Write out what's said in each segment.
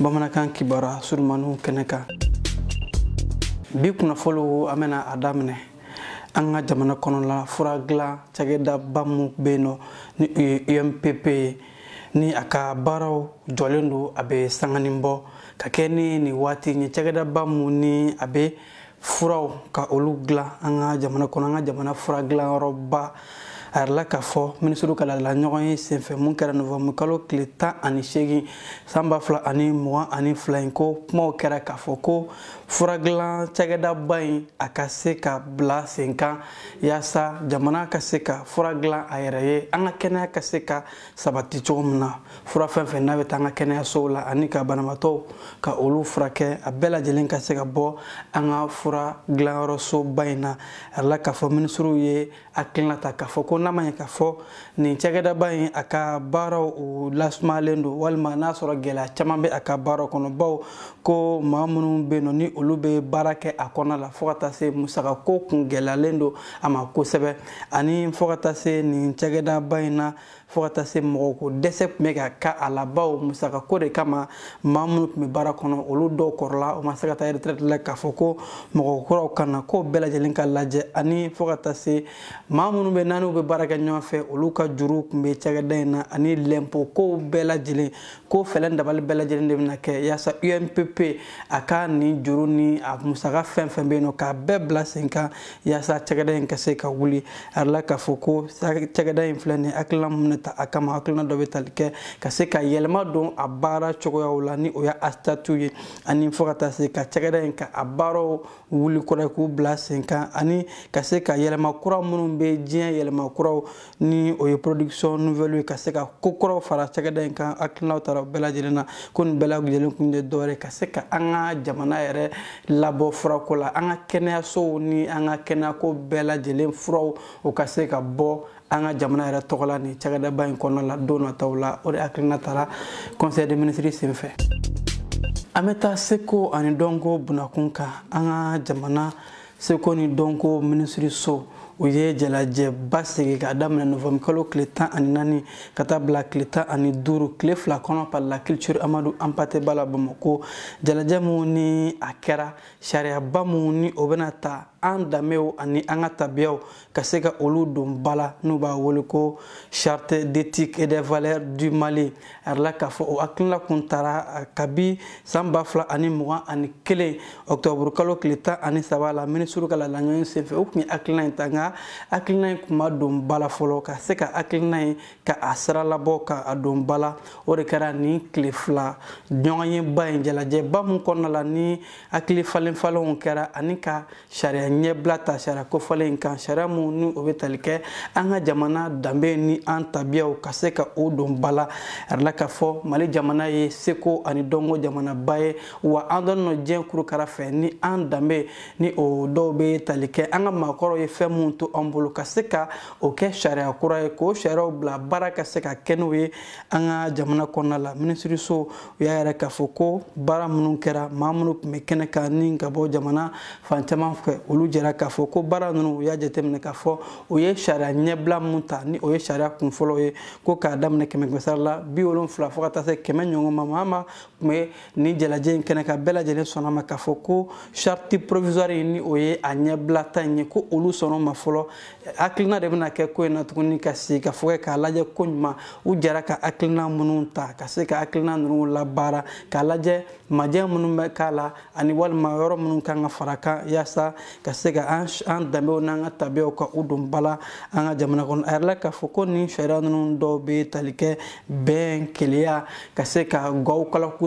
bamanankan kibara surumaniw kɛnɛ kan bi kunnafɔliw an bena a daminɛ an ka jamana kɔnɔla fura gilan cakɛdaba mu be nɔ ni u ye umpp ye ni a ka baaraw jɔlen do a be sanganin bɔ ka kɛ ni nin waati ye cakɛdaba mu ni a be furaw ka olu gilan an ka jamana kɔnɔ an ka jamana fura gilan yɔrɔba a yirala k'a fɔ minisiriw ka lalala ɲɔgɔn ye senfɛ mun kɛra nɔfɛmu kalo tile tan ani seegin san ba fila ani mugan ani fila in ko kumaw kɛra k'a fɔ ko furadilan cɛgɛdaba in a ka se ka bila sen kan yaasa jamana ka se ka fura dilan a yɛrɛ ye an ka kɛnɛya ka se ka sabati cogo min na fura fɛn fɛn n'a bɛ taa an ka kɛnɛyasow la ani ka banabaatɔw ka olu furakɛ a bɛɛ lajɛlen ka se ka bɔ an ka fura dilanyɔrɔsoba in na a yirala k'a fɔ minisiriw ye hakilina ta k'a fɔ ko n'a ma ɲi k'a fɔ nin cakɛdaba in a ka baaraw lasumalen don walima n'a sɔrɔ gɛlɛya caman bɛ a ka baaraw kɔnɔ baw ko maa minnu bɛ yen nɔ ni olu bɛ baara kɛ a kɔnɔna la fo ka taa se musaka ko kun gɛlɛyalen don a ma kosɛbɛ ani fo ka taa se nin cakɛdaba in na fɔɔ ka taa se mɔgɔw ko dɛsɛ tun bɛ ka ka a labaw musaka ko de kama ma minnu tun bɛ baara kɔnɔ olu dɔw kɔrɔla o ma se ka taa retraite la k'a fɔ ko mɔgɔ kuraw ka na ko bɛɛ lajɛlen ka lajɛ ani fɔɔ ka taa se ma minnu bɛ naaniw bɛ baara kɛ ɲɔgɔn fɛ olu ka juru tun bɛ cɛgɛda in na ani lɛnpo kow bɛɛ lajɛlen ko fɛlɛn dabali bɛɛ lajɛlen de bɛna kɛ yaasa unpp a ka nin juru ni a musaka fɛn fɛn bɛ yen nɔ k'a bɛɛ bila sen kan yaasa cɛgɛda in ka se ka wuli a la k'a fɔ ko cɛgɛda in filɛ nin hakilina mun ta a kama hakilina dɔ bɛ tali kɛ ka se ka yɛlɛma don a baara cogoyaw la ni o y'a statu ye ani fɔ ka taa se ka cɛgɛda in ka a baaraw wuli kɔrɔ ye k'u bila sen kan ani ka se ka yɛlɛma kura minnu bɛ diɲɛ yɛlɛma kuraw ni o ye production nouvelle ye ka se ka ko kuraw fara cɛgɛda in kan hakilinaw taara o bɛɛ lajɛlen na ko nin bɛɛ lajɛlen kun tɛ dɔwɛrɛ ka se ka an ka jamana yɛrɛ labɔ furako la an ka kɛnɛyasow ni an ka kɛnɛyako bɛɛ lajɛlen furaw o ka se ka bɔ an ka jamana yɛrɛ tɔgɔla ni cagɛdaba in kɔnɔna la don nataw la o de hakilina tara conseil de ministre sen fɛ an bɛ taa seko ani dɔnko bunakun kan an ka jamana seko ni dɔnko minisiriso u ye jalajɛba segi k'a daminɛ nɔfɛmikalo tile tan ani naani ka taa bila tile tan ani duuru tile fila kɔnɔ par la culture amadu anpate b'a la bamako jalajɛ mun ni a kɛra sariyaba mun ni o bɛna ta an danbew ani an ka tabiyaw ka se ka olu don ba la n'u b'a wele ko charte d'éthique et des valeurs du mali a yirala k'a fɔ o hakilina kun tara kabi saan b'a fila ani mugan ani kelen ɔktɔburukalo tile tan ani saba la minisuru ka la laɲɔɲi sen fɛ o kun ye hakilina ye ta nka hakilina ye kuma don ba la fɔlɔ ka se ka hakilina ye ka a sira labɔ ka a don ba la o de kɛra nin tile fila ɲɔgɔn ye ba ye jalajɛ ba mun kɔnɔna la ni hakili falen falenw kɛra ani ka sariya ɲɛbila ta sariya kofɔlen in kan sariya mun ni o bɛ tali kɛ an ka jamana danbe ni an tabiyaw ka se ka o don ba la arila k'a fɔ mali jamana ye seko ani dɔnko jamanaba ye wa an dɔnnen do diɲɛ kurukara fɛ ni an danbe ni o dɔw bɛ tali kɛ an ka maakɔrɔw ye fɛn mun to an bolo ka se ka o kɛ sariya kura ye k'o sariyaw bila baara ka se ka kɛ n'o ye an ka jamana kɔnɔna la minisiriso u y'a yɛrɛ k'a fɔ ko baara minnu kɛra maa minnu tun bɛ kɛnɛ kan ni ka bɔ jamana fan caman fɛ olu olu jɛra k'a fɔ ko baara ninnu u y'a jateminɛ k'a fɔ o ye sariya ɲɛbila mun ta ni o ye sariya kun fɔlɔ ye ko k'a daminɛ kɛmɛ kɛmɛ sara la bi wolonfila fɔ ka taa se kɛmɛ ɲɔgɔn ma maa ma tun bɛ nin jalajɛ in kɛnɛ ka bɛɛ lajɛlen sɔnna ma k'a fɔ ko sariti provisoire ni o ye a ɲɛbila ta in ye ko olu sɔnna ma fɔlɔ hakilina de bɛna kɛ ko in na tuguni ka sigi ka fɔ k'a lajɛ ko ɲuman u jɛra ka hakilina minnu ta ka se ka hakilina ninnu labaara k'a lajɛ majɛ minnu bɛ k'a la ani walima yɔrɔ minnu kan ka fara kan yaasa ka ka se ka an danbew n'an ka tabiyaw ka u don bala an ka jamana kɔnɔ a yɛrɛla k'a fɔ ko nin sariya ninnu dɔw bɛ tali kɛ bɛn keleya ka se ka gaw kala k'u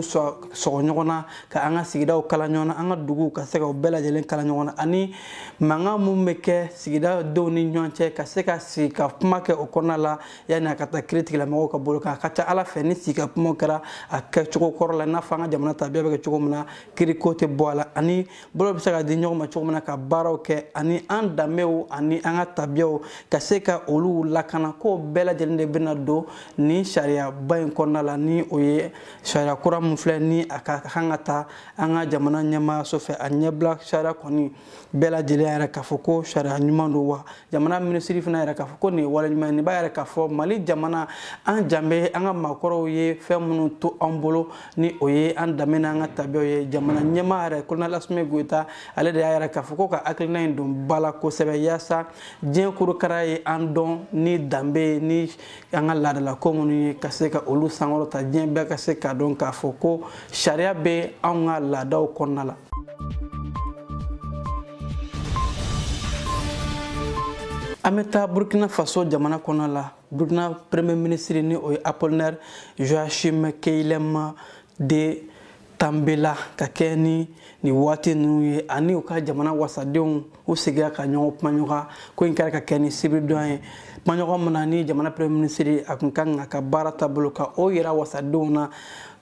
sɔgɔ ɲɔgɔn na ka an ka sigidaw kala ɲɔgɔn na an ka duguw ka se ka u bɛɛ lajɛlen kala ɲɔgɔn na ani mankan mun bɛ kɛ sigidadenw ni ɲɔgɔn cɛ ka se ka sigi ka kuma kɛ o kɔnɔna la yanni a ka taa kiri tigilamɔgɔw ka bolo kan a ka ca ala fɛ ni sigi ka kumaw kɛra a kɛcogo kɔrɔ la i n'a fɔ an ka jamana tabiya bɛ kɛ cogo min na kiriko tɛ bɔ a la ani bolo bɛ se ka di ɲɔgɔn ma cogo min na ka baaraw kɛ ani an danbew ani an ka tabiyaw ka se ka olu lakana ko bɛɛ lajɛlen de bena don nin sariyaba ɲi kɔnɔna la ni o ye sariya kura min filɛ ni a ka kan ka ta an ka jamana ɲɛmayaso fɛ a ɲɛbila sariya kɔni bɛɛ lajɛlen yɛrɛ k'a fɔ ko sariya ɲuman do wa jamana minisiri fana yɛrɛ k'a fɔ ko nin ye waleɲuman ni b'a yɛrɛ k'a fɔ mali jamana an janbe an ka maakɔrɔw ye fɛn minnu to an bolo ni o ye an danbe n'an ka tabiyaw ye jamana ɲɛma yɛrɛ kolonɛl asume goyita ale de y'a yɛrɛ k'a fɔ ko ka hakilina ye don ba la kosɛbɛ yaasa diɲɛ korokara ye an dɔn ni danbe ni an ka laadalako minnu ye ka se ka olu sankɔrɔta diɲɛ bɛɛ ka se k'a dɔn k'a fɔ ko sariya bɛ anw ka laadaw kɔnɔna la an bɛ taa burkina faso jamana kɔnɔ la burkina premier ministre ni o ye apolinɛr joachim keilema de tanbela ka kɛ ni nin waati ninnu ye ani u ka jamana wasadenw u segira ka ɲɔgɔn kumaɲɔgɔn ko in kɛra ka kɛ ni sibiridɔn ye kumaɲɔgɔn mana ni jamana premier ministre a kun kan ka ka baara taabolo kan o yira wasadenw na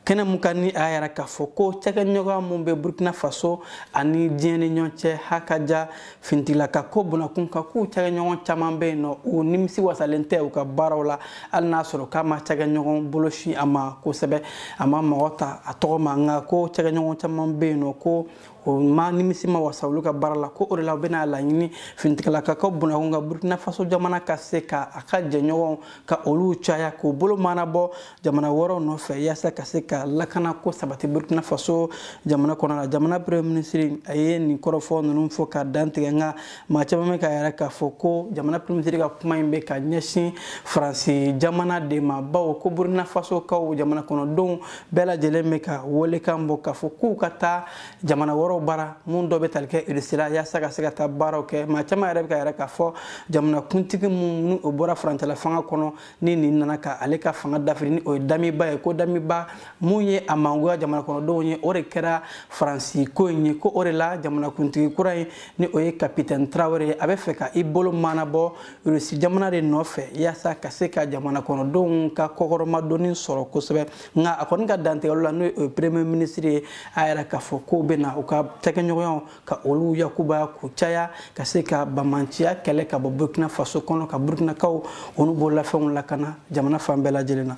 kɛnɛ mun ka ni a yɛrɛ k'a fɔ ko cɛkɛɲɔgɔn mun bɛ burkina faso ani diɲɛ ni ɲɔgɔn cɛ hakaja fintilaka ko bonnakun kan k'u cɛkɛɲɔgɔn caman bɛ yen nɔ u nimisi wasalen tɛ u ka baaraw la hali n'a sɔrɔ k'a ma cɛkɛɲɔgɔn bolosi a ma kosɛbɛ a ma mɔgɔ ta a tɔgɔ ma nka ko cɛkɛɲɔgɔn caman bɛ yen nɔ ko o ma nimisi ma wasa olu ka baara la ko o de la u bɛna laɲini finitigilaka ka bunakun ka burkina faso jamana ka se ka a ka jɛɲɔgɔnw ka olu caya k'u bolo manabɔ jamana wɛrɛw nɔfɛ yaasa ka se ka lakana ko sabati burkina faso jamana kɔnɔ la jamana premier ministre a ye nin kɔrɔfɔ ninnu fɔ ka dantigɛ nka maa caman bɛ k'a yɛrɛ k'a fɔ ko jamana premier ministre ka kuma in bɛ ka ɲɛsin faransi jamana de ma bawo ko burkina faso kaw jamana kɔnɔdenw bɛɛ lajɛlen bɛ ka welekan bɔ k'a fɔ k'u ka taa jamana wɛrɛ kɔrɔw baara mun dɔ bɛ tali kɛ irisi la yaasa ka se ka taa baaraw kɛ maa caman yɛrɛ bɛ ka yɛrɛ k'a fɔ jamanakuntigi mun ni o bɔra farancɛla fanga kɔnɔ ni nin nana ka ale ka fanga dafiri ni o ye damiba ye ko damiba mun ye a mangoya jamana kɔnɔdenw ye o de kɛra faransi ko in ye ko o de la jamanakuntigi kura ye ni o ye kapitɛni tarawere ye a bɛ fɛ ka i bolo manabɔ irisi jamana de nɔfɛ yaasa ka se ka jamana kɔnɔdenw ka kɔkɔrɔmadɔni sɔrɔ kosɛbɛ nka a kɔni ka dantigɛlo la n'o ye premier ministre ye a yɛrɛ k'a fɔ k'o bɛ na u ka tɛgɛɲɔgɔnyaw ka olu yakubaya k'u caya ka se ka bamanciya kɛlɛ ka bɔ burkina faso kɔnɔ ka burkinakaw onu bololafɛnw lakana jamana fan bɛɛ lajɛlen na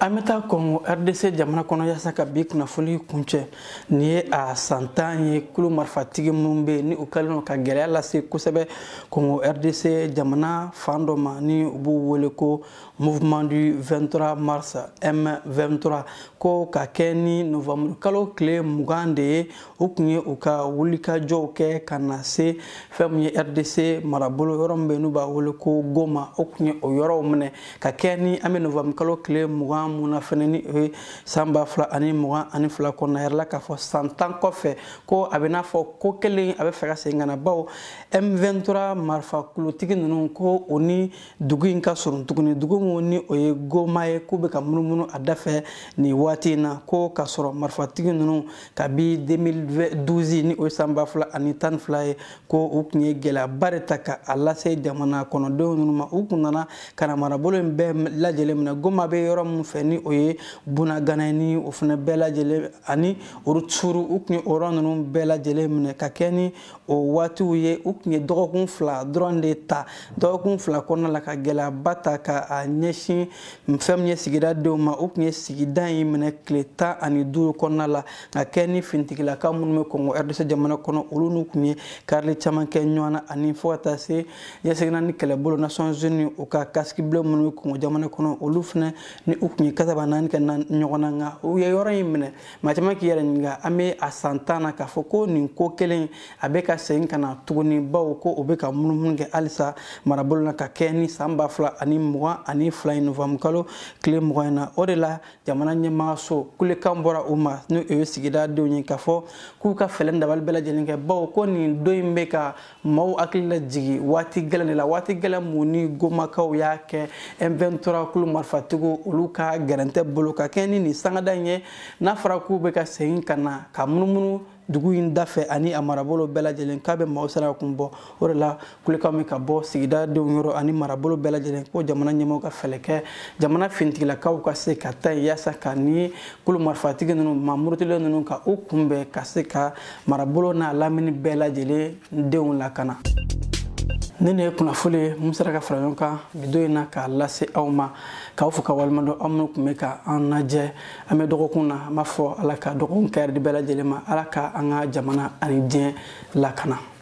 an bɛ taa kɔngo rdc jamana kɔnɔ yaasa ka bi kunnafoni kuncɛ nin ye a san tan ye kulo marifatigi minnu bɛ ni u kɛlen do ka gɛlɛya lase kosɛbɛ kɔngo rdc jamana fan dɔ ma ni u b'u wele ko mouvement du 23 mars m23 ko ka kɛ ni novanburukalo tile mugan de ye u kun ye u ka wulikajɔw kɛ ka na se fɛn min ye rdc marabolo yɔrɔ min be n'u b'a wele ko goma u kun ye o yɔrɔw minɛ ka kɛ ni an be novanburukalo tile mugan mun na fɛnɛ ni o ye san ba fila ani mugan ani fila kɔnɔna yɛrɛ la k'a fɔ san tan kɔfɛ ko a be n'a fɔ ko kelen a be fɛ ka segin ka na baw m23 marifakulotigi nunu ko o ni dugu yi ka surun tuguni dugu minnu ni o ye goma ye k'u bɛ ka munumunu a da nin waati in na ko k'a sɔrɔ marifatigi ninnu kabi 2012 ni o ye san ba fila ani tan ni fila ye ko u tun ye gɛlɛyaba de ta ka a lase jamana kɔnɔdenw ninnu ma u tun nana ka na marabolo in bɛɛ lajɛlen minɛ goma bɛ yɔrɔ min fɛ ni o ye buna gana ni o fana bɛɛ lajɛlen ani oruturu u tun ye o yɔrɔ ninnu bɛɛ lajɛlen minɛ ka kɛ ni o waatiw ye u tun ye dɔgɔkun fila dɔrɔn de ta dɔgɔkun fila kɔnɔna la ka gɛlɛyaba ta ka a ɲɛsin fɛn min ye sigida denw ma o tun ye sigida ye minɛ tile tan ani duuru kɔnɔna la ka kɛ ni fintigilaka minnu bɛ kɔngɔ rdc jamana kɔnɔ olu n'u tun ye karili caman kɛ ɲɔgɔn na ani fɔ ka taa se yasegina ni kɛlɛbolo nations unis u ka kasiki bilen minnu bɛ kɔngɔ jamana kɔnɔ olu fana ni u tun ye kasaba naani kɛ ɲɔgɔn na nka u ye yɔrɔ in minɛ maa caman k'i yɛrɛ ɲininka an bɛ a san tan na k'a fɔ ko nin ko kelen a bɛ ka segin ka na tuguni baw ko o bɛ ka munumunu kɛ halisa marabolo la ka kɛ ni san ba fila ani mugan ani ani fila ye nufamu kalo tile mɔgɔ in na o de la jamana ɲɛmagaso kulekan bɔra u ma ni o ye sigidadenw ye k'a fɔ k'u ka fɛɛlɛ dabali bɛɛ lajɛlen kɛ bawo ko nin don in bɛ ka maaw hakili lajigi waati gɛlɛn de la waati gɛlɛn mun ni gomakaw y'a kɛ m23 kulu marifatigiw olu ka gɛrɛntɛ bolo ka kɛɲɛ ni nin sangada in ye n'a fɔra k'u bɛ ka segin ka na ka munumunu dugu in dafɛ ani a marabolo bɛɛ lajɛlen k'a bɛ maaw sira kun bɔ o de la kulekan bɛ ka bɔ sigidadenw yɔrɔ ani marabolo bɛɛ lajɛlen ko jamana ɲɛmɔgɔ ka fɛɛrɛ kɛ jamana finitigilakaw ka se ka taa yen yaasa ka ni kolo marifatigi ninnu maa murutilen ninnu ka u kunbɛn ka se ka marabolo n'a lamini bɛɛ lajɛlen denw lakana. ni ne ye kunnafoni ye mun sera ka fara ɲɔgɔn kan bidon in na k'a lase aw ma k'aw fo ka walima dɔn aw minnu tun bɛ ka an lajɛ an bɛ dɔgɔkun na an b'a fɔ ala ka dɔgɔkun kɛrɛdi bɛɛ lajɛlen ma ala ka an ka jamana ani diɲɛ lakana